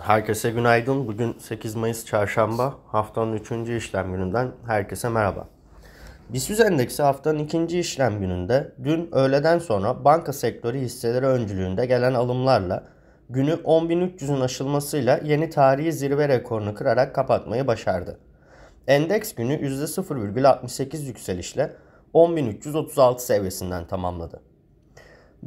Herkese günaydın. Bugün 8 Mayıs Çarşamba. Haftanın 3. işlem gününden herkese merhaba. BIST endeksi haftanın 2. işlem gününde dün öğleden sonra banka sektörü hisseleri öncülüğünde gelen alımlarla günü 10.300'ün aşılmasıyla yeni tarihi zirve rekorunu kırarak kapatmayı başardı. Endeks günü %0,68 yükselişle 10.336 seviyesinden tamamladı.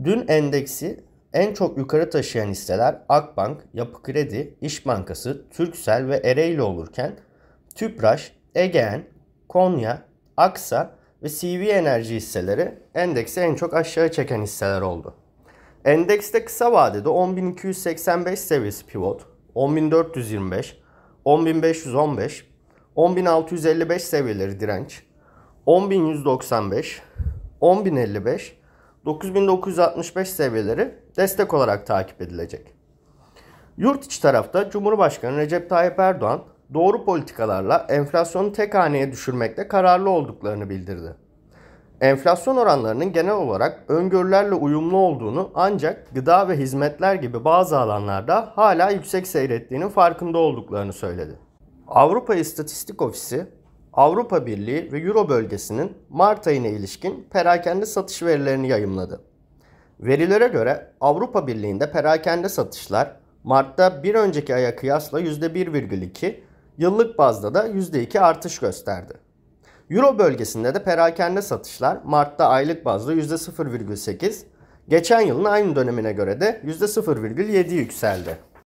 Dün endeksi en çok yukarı taşıyan hisseler Akbank, Yapı Kredi, İş Bankası, Türksel ve Ereğli olurken Tüpraş, Egeen, Konya, Aksa ve CV Enerji hisseleri endeksi en çok aşağı çeken hisseler oldu. Endekste kısa vadede 10.285 seviyesi pivot, 10.425, 10.515, 10.655 seviyeleri direnç, 10.195, 10.055 9965 seviyeleri destek olarak takip edilecek. Yurt içi tarafta Cumhurbaşkanı Recep Tayyip Erdoğan doğru politikalarla enflasyonu tek haneye düşürmekte kararlı olduklarını bildirdi. Enflasyon oranlarının genel olarak öngörülerle uyumlu olduğunu ancak gıda ve hizmetler gibi bazı alanlarda hala yüksek seyrettiğinin farkında olduklarını söyledi. Avrupa İstatistik Ofisi Avrupa Birliği ve Euro bölgesinin Mart ayına ilişkin perakende satış verilerini yayımladı. Verilere göre Avrupa Birliği'nde perakende satışlar Mart'ta bir önceki aya kıyasla %1,2, yıllık bazda da %2 artış gösterdi. Euro bölgesinde de perakende satışlar Mart'ta aylık bazda %0,8, geçen yılın aynı dönemine göre de %0,7 yükseldi.